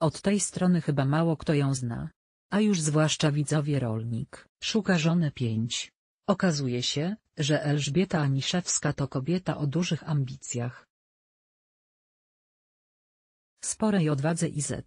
Od tej strony chyba mało kto ją zna. A już zwłaszcza widzowie rolnik. Szuka żony 5. Okazuje się, że Elżbieta Aniszewska to kobieta o dużych ambicjach. Sporej odwadze i z.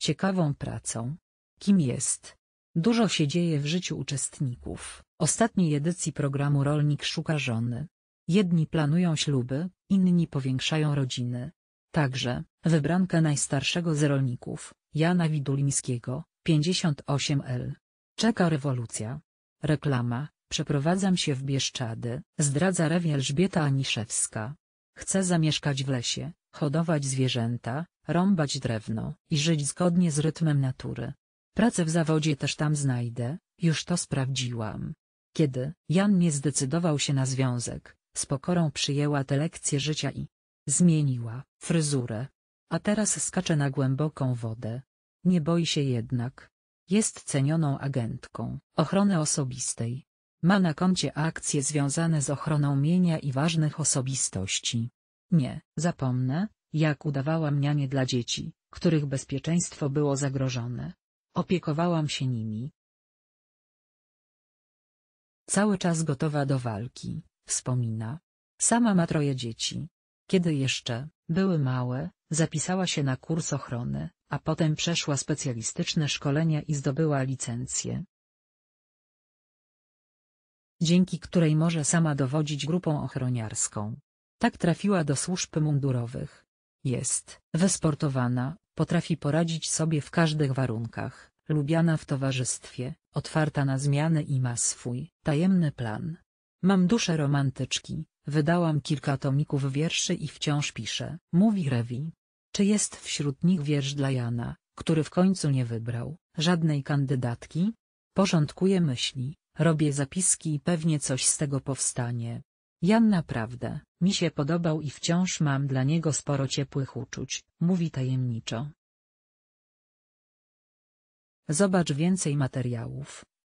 Ciekawą pracą. Kim jest? Dużo się dzieje w życiu uczestników. Ostatniej edycji programu Rolnik szuka żony. Jedni planują śluby, inni powiększają rodziny, Także, wybranka najstarszego z rolników, Jana Widulińskiego, 58L. Czeka rewolucja. Reklama, przeprowadzam się w Bieszczady, zdradza rewie Elżbieta Aniszewska. Chcę zamieszkać w lesie, hodować zwierzęta, rąbać drewno i żyć zgodnie z rytmem natury. Pracę w zawodzie też tam znajdę, już to sprawdziłam. Kiedy Jan nie zdecydował się na związek, z pokorą przyjęła te lekcje życia i Zmieniła fryzurę. A teraz skacze na głęboką wodę. Nie boi się jednak. Jest cenioną agentką ochrony osobistej. Ma na koncie akcje związane z ochroną mienia i ważnych osobistości. Nie zapomnę, jak udawałam nianie dla dzieci, których bezpieczeństwo było zagrożone. Opiekowałam się nimi. Cały czas gotowa do walki, wspomina. Sama ma troje dzieci, kiedy jeszcze były małe, zapisała się na kurs ochrony, a potem przeszła specjalistyczne szkolenia i zdobyła licencję. Dzięki której może sama dowodzić grupą ochroniarską. Tak trafiła do służb mundurowych. Jest wysportowana, potrafi poradzić sobie w każdych warunkach, lubiana w towarzystwie, otwarta na zmiany i ma swój tajemny plan. Mam duszę romantyczki, Wydałam kilka tomików wierszy i wciąż piszę, mówi Rewi. Czy jest wśród nich wiersz dla Jana, który w końcu nie wybrał żadnej kandydatki? Porządkuję myśli, robię zapiski i pewnie coś z tego powstanie. Jan naprawdę, mi się podobał i wciąż mam dla niego sporo ciepłych uczuć, mówi tajemniczo. Zobacz więcej materiałów.